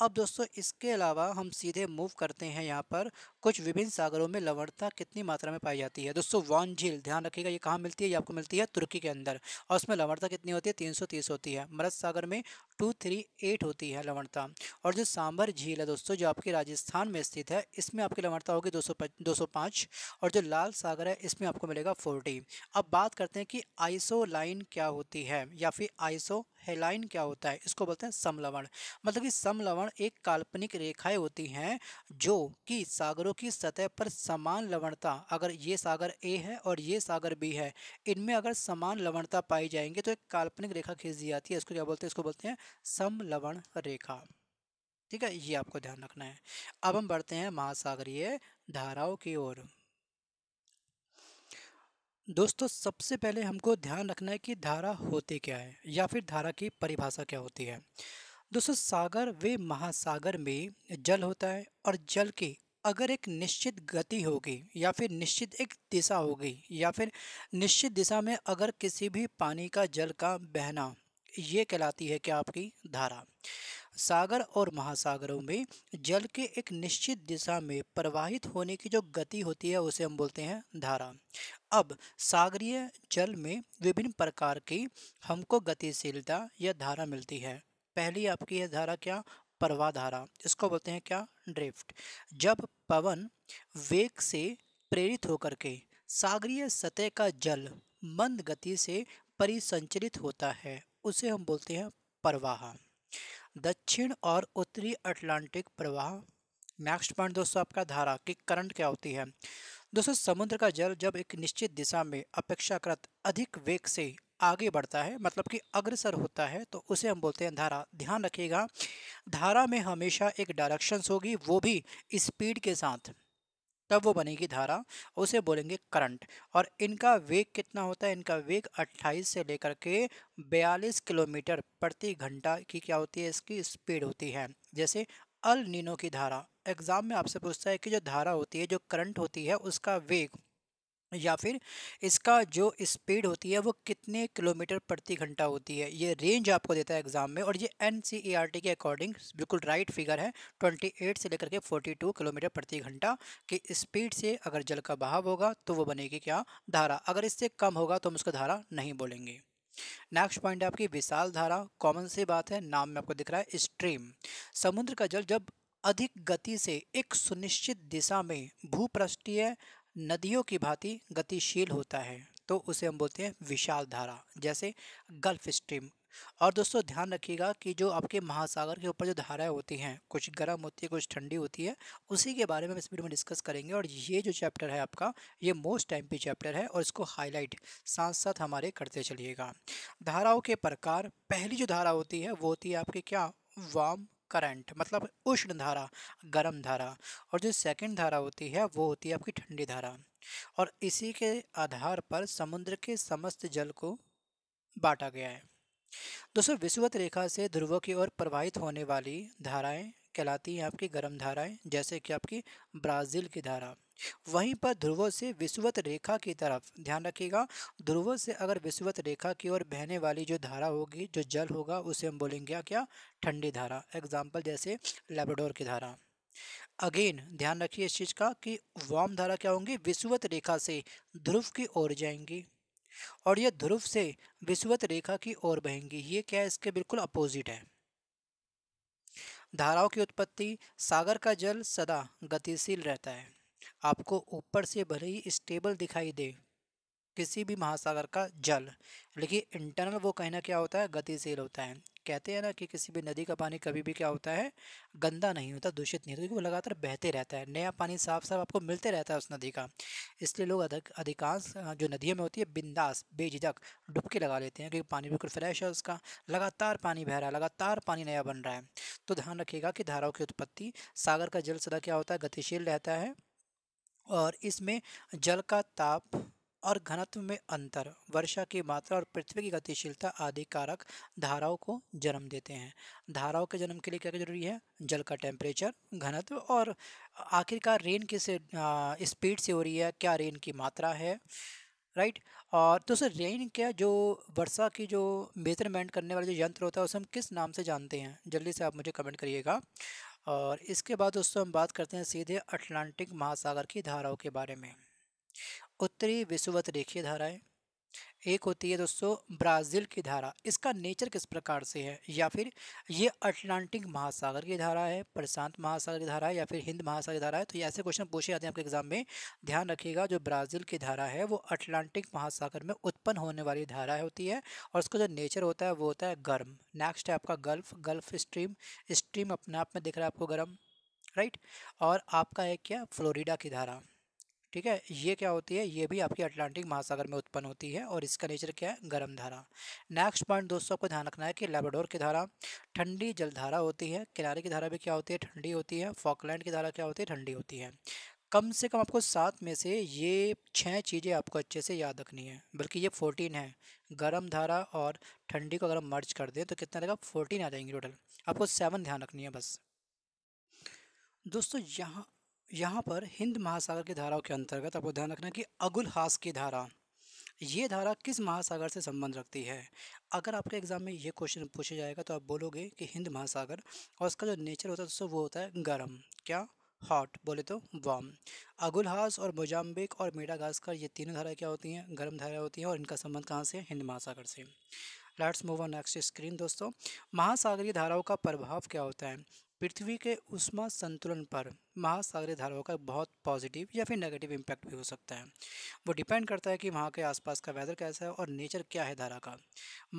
अब दोस्तों इसके अलावा हम सीधे मूव करते हैं यहाँ पर कुछ विभिन्न सागरों में लवणता कितनी मात्रा में पाई जाती है दोस्तों वॉन झील ध्यान रखिएगा ये कहाँ मिलती है ये आपको मिलती है तुर्की के अंदर और उसमें लवणता कितनी होती है 330 होती है मरद सागर में टू थ्री एट होती है लवणता और जो सांभर झील है दोस्तों जो आपके राजस्थान में स्थित है इसमें आपकी लवणता होगी दो सौ दो सौ पाँच और जो लाल सागर है इसमें आपको मिलेगा फोर्टी अब बात करते हैं कि आइसोलाइन क्या होती है या फिर आइसो हेलाइन क्या होता है इसको बोलते हैं समलवण मतलब कि समलवण एक काल्पनिक रेखाएं होती हैं जो कि सागरों की सतह पर समान लवणता अगर ये सागर ए है और ये सागर बी है इनमें अगर समान लवणता पाई जाएंगे तो एक काल्पनिक रेखा खींच दी जाती है इसको क्या बोलते हैं इसको बोलते हैं समलवण रेखा ठीक है ये आपको ध्यान रखना है अब हम बढ़ते हैं महासागरीय धाराओं की ओर दोस्तों सबसे पहले हमको ध्यान रखना है कि धारा होती क्या है या फिर धारा की परिभाषा क्या होती है दोस्तों सागर वे महासागर में जल होता है और जल की अगर एक निश्चित गति होगी या फिर निश्चित एक दिशा होगी या फिर निश्चित दिशा में अगर किसी भी पानी का जल का बहना ये कहलाती है क्या आपकी धारा सागर और महासागरों में जल के एक निश्चित दिशा में प्रवाहित होने की जो गति होती है उसे हम बोलते हैं धारा अब सागरीय जल में विभिन्न प्रकार की हमको गतिशीलता या धारा मिलती है पहली आपकी है धारा क्या प्रवाह धारा इसको बोलते हैं क्या ड्रिफ्ट जब पवन वेग से प्रेरित होकर के सागरीय सतह का जल मंद गति से परिसंचरित होता है उसे हम बोलते हैं प्रवाह दक्षिण और उत्तरी अटलांटिक प्रवाह नेक्स्ट पॉइंट दोस्तों आपका धारा की करंट क्या होती है दोस्तों समुद्र का जल जब एक निश्चित दिशा में अपेक्षाकृत अधिक वेग से आगे बढ़ता है मतलब कि अग्रसर होता है तो उसे हम बोलते हैं धारा ध्यान रखिएगा धारा में हमेशा एक डायरेक्शंस होगी वो भी स्पीड के साथ तब वो बनेगी धारा उसे बोलेंगे करंट और इनका वेग कितना होता है इनका वेग 28 से लेकर के 42 किलोमीटर प्रति घंटा की क्या होती है इसकी स्पीड होती है जैसे अल नीनो की धारा एग्ज़ाम में आपसे पूछता है कि जो धारा होती है जो करंट होती है उसका वेग या फिर इसका जो स्पीड होती है वो कितने किलोमीटर प्रति घंटा होती है ये रेंज आपको देता है एग्ज़ाम में और ये एन e के अकॉर्डिंग बिल्कुल राइट फिगर है 28 से लेकर के 42 किलोमीटर प्रति घंटा की स्पीड से अगर जल का बहाव होगा तो वो बनेगी क्या धारा अगर इससे कम होगा तो हम उसको धारा नहीं बोलेंगे नेक्स्ट पॉइंट है आपकी विशाल धारा कॉमन सी बात है नाम में आपको दिख रहा है स्ट्रीम समुद्र का जल जब अधिक गति से एक सुनिश्चित दिशा में भूपृष्टीय नदियों की भांति गतिशील होता है तो उसे हम बोलते हैं विशाल धारा जैसे गल्फ स्ट्रीम और दोस्तों ध्यान रखिएगा कि जो आपके महासागर के ऊपर जो धाराएं होती हैं कुछ गर्म होती है कुछ ठंडी होती है उसी के बारे में हम इस वीडियो में डिस्कस करेंगे और ये जो चैप्टर है आपका ये मोस्ट टाइम पी चैप्टर है और इसको हाईलाइट साथ साथ हमारे करते चलिएगा धाराओं के प्रकार पहली जो धारा होती है वो होती है आपकी क्या वाम करंट मतलब उष्ण धारा गर्म धारा और जो सेकंड धारा होती है वो होती है आपकी ठंडी धारा और इसी के आधार पर समुद्र के समस्त जल को बांटा गया है दोस्तों विषुवत रेखा से ध्रुवों की ओर प्रवाहित होने वाली धाराएं कहलाती हैं आपकी गर्म धाराएं जैसे कि आपकी ब्राज़ील की धारा वहीं पर ध्रुवों से विषुवत रेखा की तरफ ध्यान रखिएगा ध्रुव से अगर विषुवत रेखा की ओर बहने वाली जो धारा होगी जो जल होगा उसे हम बोलेंगे क्या ठंडी धारा एग्जाम्पल जैसे लेबोडोर की धारा अगेन ध्यान रखिए इस चीज़ का कि वाम धारा क्या होंगी विषुवत रेखा से ध्रुव की ओर जाएंगी और यह ध्रुव से विषुवत रेखा की ओर बहेंगी ये क्या है इसके बिल्कुल अपोजिट है धाराओं की उत्पत्ति सागर का जल सदा गतिशील रहता है आपको ऊपर से भले ही स्टेबल दिखाई दे किसी भी महासागर का जल लेकिन इंटरनल वो कहना क्या होता है गतिशील होता है कहते हैं ना कि किसी भी नदी का पानी कभी भी क्या होता है गंदा नहीं होता दूषित नहीं होता क्योंकि वो लगातार बहते रहता है नया पानी साफ साफ आपको मिलते रहता है उस नदी का इसलिए लोग अधिक अधिकांश जो नदियों में होती है बिंदास बेझिझक डुबकी लगा लेते हैं क्योंकि पानी बिल्कुल फ्रेश है उसका लगातार पानी बह रहा है लगातार पानी नया बन रहा है तो ध्यान रखिएगा कि धाराओं की उत्पत्ति सागर का जल सदा क्या होता है गतिशील रहता है और इसमें जल का ताप और घनत्व में अंतर वर्षा की मात्रा और पृथ्वी की गतिशीलता आदि कारक धाराओं को जन्म देते हैं धाराओं के जन्म के लिए क्या जरूरी है जल का टेम्परेचर घनत्व और आखिरकार रेन किस स्पीड से हो रही है क्या रेन की मात्रा है राइट और तो सर रेन क्या जो वर्षा की जो मेजरमेंट करने वाला जो यंत्र होता है उसे हम किस नाम से जानते हैं जल्दी से आप मुझे कमेंट करिएगा और इसके बाद दोस्तों हम बात करते हैं सीधे अटलांटिक महासागर की धाराओं के बारे में उत्तरी विषुवत रेखीय धाराएं एक होती है दोस्तों ब्राज़ील की धारा इसका नेचर किस प्रकार से है या फिर ये अटलांटिक महासागर की धारा है प्रशांत महासागर की धारा है या फिर हिंद महासागर की धारा है तो ये ऐसे क्वेश्चन पूछे जाते हैं आपके एग्जाम में ध्यान रखिएगा जो ब्राज़ील की धारा है वो अटलांटिक महासागर में उत्पन्न होने वाली धारा होती है और उसका जो नेचर होता है वो होता है गर्म नेक्स्ट है आपका गल्फ गल्फ स्ट्रीम स्ट्रीम अपने आप में दिख रहा है आपको गर्म राइट और आपका है क्या फ्लोरिडा की धारा ठीक है ये क्या होती है ये भी आपकी अटलांटिक महासागर में उत्पन्न होती है और इसका नेचर क्या है गर्म धारा नेक्स्ट पॉइंट दोस्तों आपको ध्यान रखना है कि लेबाडोर की धारा ठंडी जलधारा होती है किनारे की धारा भी क्या होती है ठंडी होती है फॉकलैंड की धारा क्या होती है ठंडी होती है कम से कम आपको सात में से ये छः चीज़ें आपको अच्छे से याद रखनी है बल्कि ये फोर्टीन है गर्म धारा और ठंडी को अगर हम मर्ज कर दें तो कितना रहेगा फोर्टीन आ जाएंगे टोटल आपको सेवन ध्यान रखनी है बस दोस्तों यहाँ यहाँ पर हिंद महासागर की धाराओं के अंतर्गत आपको ध्यान रखना कि अगुल हास की धारा ये धारा किस महासागर से संबंध रखती है अगर आपके एग्ज़ाम में ये क्वेश्चन पूछा जाएगा तो आप बोलोगे कि हिंद महासागर और उसका जो नेचर होता है तो वो होता है गर्म क्या हॉट बोले तो अगुल अगुलहास और मोजाम्बिक और मेडागास्कर ये तीनों धाराएँ क्या होती हैं गर्म धारा होती हैं और इनका संबंध कहाँ से हिंद महासागर से let's move on next screen दोस्तों महासागरीय धाराओं का प्रभाव क्या होता है पृथ्वी के उष्मा संतुलन पर महासागरीय धाराओं का बहुत पॉजिटिव या फिर नेगेटिव इम्पैक्ट भी हो सकता है वो डिपेंड करता है कि वहाँ के आसपास का वेदर कैसा है और नेचर क्या है धारा का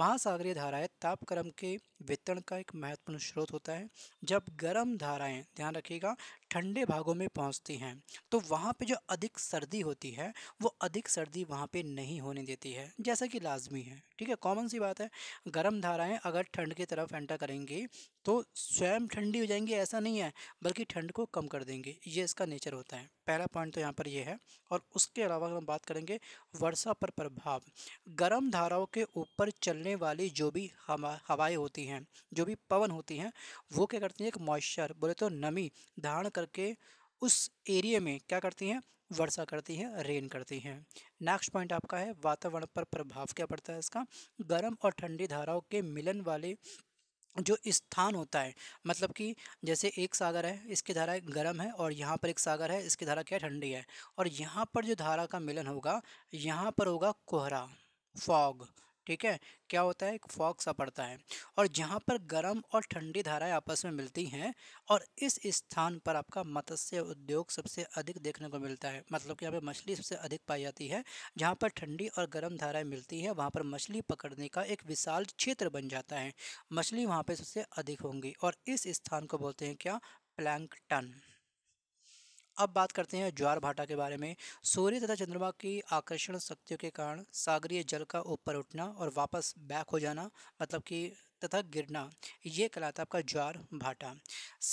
महासागरीय धाराएं तापक्रम के वितरण का एक महत्वपूर्ण स्रोत होता है जब गर्म धाराएं ध्यान रखिएगा ठंडे भागों में पहुंचती हैं तो वहाँ पे जो अधिक सर्दी होती है वो अधिक सर्दी वहाँ पे नहीं होने देती है जैसा कि लाजमी है ठीक है कॉमन सी बात है गर्म धाराएं अगर ठंड की तरफ एंटर करेंगी तो स्वयं ठंडी हो जाएंगी ऐसा नहीं है बल्कि ठंड को कम कर देंगे ये इसका नेचर होता है पहला पॉइंट तो यहाँ पर ये है और उसके अलावा अगर हम बात करेंगे वर्षा पर प्रभाव गर्म धाराओं के ऊपर चलने वाली जो भी हवा हवाएँ होती हैं जो भी पवन होती हैं वो क्या करती हैं एक मॉइस्चर बोले तो नमी धारण करके उस एरिए में क्या करती हैं वर्षा करती हैं रेन करती हैं नेक्स्ट पॉइंट आपका है वातावरण पर प्रभाव क्या पड़ता है इसका गर्म और ठंडी धाराओं के मिलन वाले जो स्थान होता है मतलब कि जैसे एक सागर है इसकी धारा गर्म है और यहाँ पर एक सागर है इसकी धारा क्या ठंडी है और यहाँ पर जो धारा का मिलन होगा यहाँ पर होगा कोहरा फॉग ठीक है क्या होता है एक फॉग सा पड़ता है और जहाँ पर गर्म और ठंडी धाराएं आपस में मिलती हैं और इस स्थान पर आपका मत्स्य उद्योग सबसे अधिक देखने को मिलता है मतलब कि यहाँ पर मछली सबसे अधिक पाई जाती है जहाँ पर ठंडी और गर्म धाराएं मिलती हैं वहाँ पर मछली पकड़ने का एक विशाल क्षेत्र बन जाता है मछली वहाँ पर सबसे अधिक होंगी और इस स्थान को बोलते हैं क्या प्लैंकटन अब बात करते हैं ज्वार भाटा के बारे में सूर्य तथा चंद्रमा की आकर्षण शक्तियों के कारण सागरीय जल का ऊपर उठना और वापस बैक हो जाना मतलब कि तथा गिरना ये कहलाता है आपका ज्वार भाटा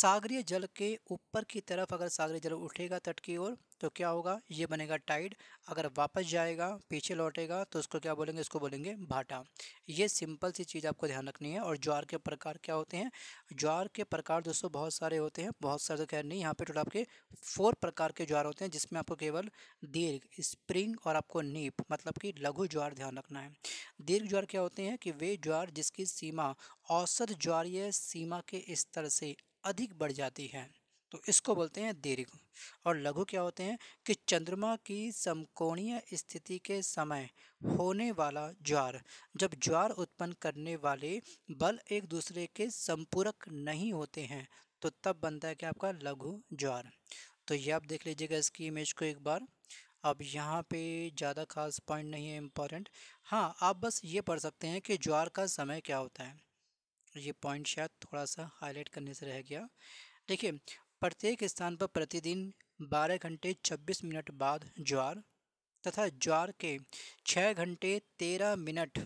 सागरीय जल के ऊपर की तरफ अगर सागरीय जल उठेगा तट की ओर तो क्या होगा ये बनेगा टाइड अगर वापस जाएगा पीछे लौटेगा तो उसको क्या बोलेंगे इसको बोलेंगे भाटा ये सिंपल सी चीज़ आपको ध्यान रखनी है और ज्वार के प्रकार क्या होते हैं ज्वार के प्रकार दोस्तों बहुत सारे होते हैं बहुत सारे तो खैर नहीं यहाँ पे टोटल आपके फोर प्रकार के ज्वार होते हैं जिसमें आपको केवल दीर्घ स्प्रिंग और आपको नीप मतलब कि लघु ज्वार ध्यान रखना है दीर्घ ज्वार क्या होते हैं कि वे ज्वार जिसकी सीमा औसत ज्वारीय सीमा के स्तर से अधिक बढ़ जाती है तो इसको बोलते हैं दीर्घ और लघु क्या होते हैं कि चंद्रमा की समकोणीय स्थिति के समय होने वाला ज्वार जब ज्वार उत्पन्न करने वाले बल एक दूसरे के संपूरक नहीं होते हैं तो तब बनता है कि आपका लघु ज्वार तो ये आप देख लीजिएगा इसकी इमेज को एक बार अब यहाँ पे ज़्यादा खास पॉइंट नहीं है इम्पॉर्टेंट हाँ आप बस ये पढ़ सकते हैं कि ज्वार का समय क्या होता है ये पॉइंट शायद थोड़ा सा हाईलाइट करने से रह गया देखिए प्रत्येक स्थान पर प्रतिदिन 12 घंटे 26 मिनट बाद ज्वार तथा ज्वार के 6 घंटे 13 मिनट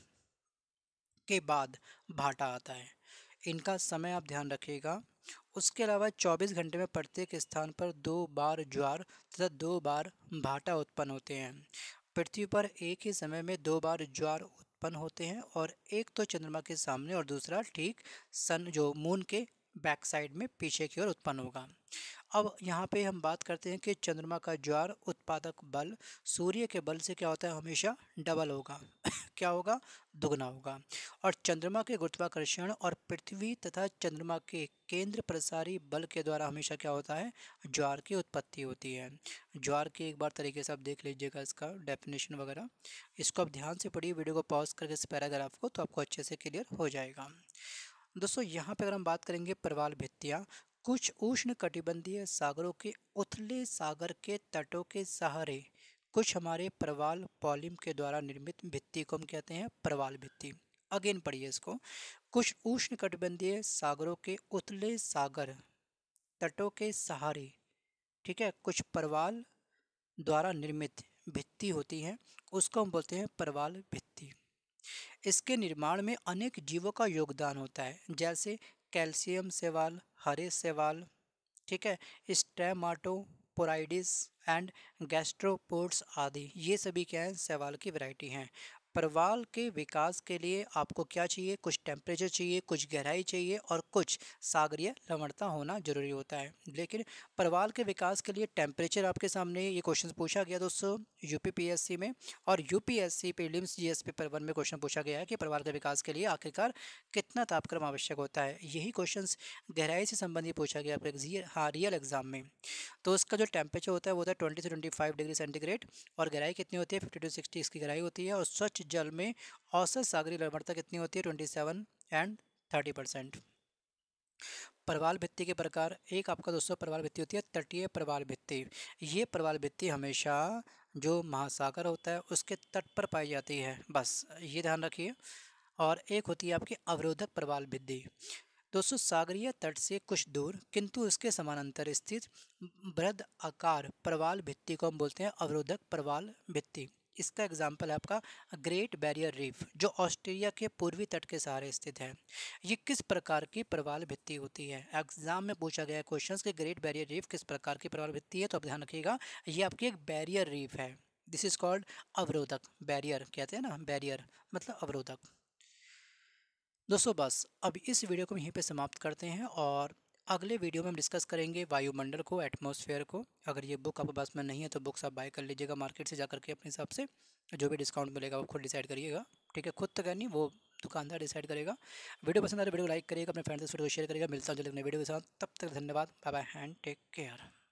के बाद भाटा आता है इनका समय आप ध्यान रखिएगा उसके अलावा 24 घंटे में प्रत्येक स्थान पर दो बार ज्वार तथा दो बार भाटा उत्पन्न होते हैं पृथ्वी पर एक ही समय में दो बार ज्वार उत्पन्न होते हैं और एक तो चंद्रमा के सामने और दूसरा ठीक सन जो मून के बैक साइड में पीछे की ओर उत्पन्न होगा अब यहाँ पे हम बात करते हैं कि चंद्रमा का ज्वार उत्पादक बल सूर्य के बल से क्या होता है हमेशा डबल होगा क्या होगा दुगना होगा और चंद्रमा के गुरुत्वाकर्षण और पृथ्वी तथा चंद्रमा के केंद्र प्रसारी बल के द्वारा हमेशा क्या होता है ज्वार की उत्पत्ति होती है ज्वार की एक बार तरीके से आप देख लीजिएगा इसका डेफिनेशन वगैरह इसको आप ध्यान से पढ़िए वीडियो को पॉज करके इस पैराग्राफ को तो आपको अच्छे से क्लियर हो जाएगा दोस्तों यहाँ पर अगर हम बात करेंगे प्रवाल भित्तिया कुछ उष्ण कटिबंधीय सागरों के उथले सागर के तटों के सहारे कुछ हमारे प्रवाल पॉलिम के द्वारा निर्मित भित्ति को हम कहते हैं प्रवाल भित्ति अगेन पढ़िए इसको कुछ उष्ण कटबंधीय सागरों के उतले सागर तटों के सहारे ठीक है कुछ प्रवाल द्वारा निर्मित भित्ति होती है उसको हम बोलते हैं प्रवाल भित्ति इसके निर्माण में अनेक जीवों का योगदान होता है जैसे कैल्शियम सेवाल हरे सेवाल ठीक है स्टैमाटो पोराइडिस एंड गैस्ट्रोपोर्ट्स आदि ये सभी क्या है शैवाल की वैरायटी हैं परवाल के विकास के लिए आपको क्या चाहिए कुछ टेम्परेचर चाहिए कुछ गहराई चाहिए और कुछ सागरीय लवणता होना जरूरी होता है लेकिन परवाल के विकास के लिए टेम्परेचर आपके सामने ये क्वेश्चन पूछा गया दोस्तों यूपीपीएससी में और यूपीएससी एस पी पर वन में क्वेश्चन पूछा गया है कि परवाल के विकास के लिए आखिरकार कितना तापक्रम आवश्यक होता है यही क्वेश्चन गहराई से संबंधित पूछा गया आपके हाँ रियल एग्जाम में तो उसका जो टेम्परेचर होता है वो होता है ट्वेंटी से ट्वेंटी डिग्री सेंटीग्रेड और गहराई कितनी होती है फिफ्टी टू सिक्सटी इसकी गहराई होती है और स्वच्छ जल में औसत सागरी लवणता कितनी होती है twenty seven and thirty percent प्रवाल भित्ति के प्रकार एक आपका दोस्तों प्रवाल भित्ति होती है तटीय प्रवाल भित्ति ये प्रवाल भित्ति हमेशा जो महासागर होता है उसके तट पर पाई जाती है बस ये ध्यान रखिए और एक होती है आपकी अवरोधक प्रवाल भित्ति दोस्तों सागरीय तट से कुछ दूर किंतु इसके समानांतर स्थित वृद्ध आकार प्रवाल भित्ति को हम बोलते हैं अवरोधक प्रवाल भित्ति इसका एग्जाम्पल है आपका ग्रेट बैरियर रीफ जो ऑस्ट्रेलिया के पूर्वी तट के सहारे स्थित है ये किस प्रकार की प्रवाल भित्ति होती है एग्जाम में पूछा गया क्वेश्चन कि ग्रेट बैरियर रीफ किस प्रकार की प्रवाल भित्ति है तो आप ध्यान रखिएगा ये आपकी एक बैरियर रीफ है दिस इज कॉल्ड अवरोधक बैरियर कहते हैं ना बैरियर मतलब अवरोधक दोस्तों बस अब इस वीडियो को यहीं पे समाप्त करते हैं और अगले वीडियो में हम डिस्कस करेंगे वायुमंडल को एटमॉस्फेयर को अगर ये बुक आपके पास में नहीं है तो बुक्स आप बाय कर लीजिएगा मार्केट से जा करके अपने हिसाब से जो भी डिस्काउंट मिलेगा वो खुद डिसाइड करिएगा ठीक है खुद तो कहनी वो दुकानदार डिसाइड करेगा वीडियो पसंद आ रहा है तो वीडियो को लाइक करिएगा अपने फ्रेंड्स से वीडियो को शेयर करेगा मिलता हूँ जल्द अपने वीडियो के साथ तब तक धन्यवाद bye bye and take care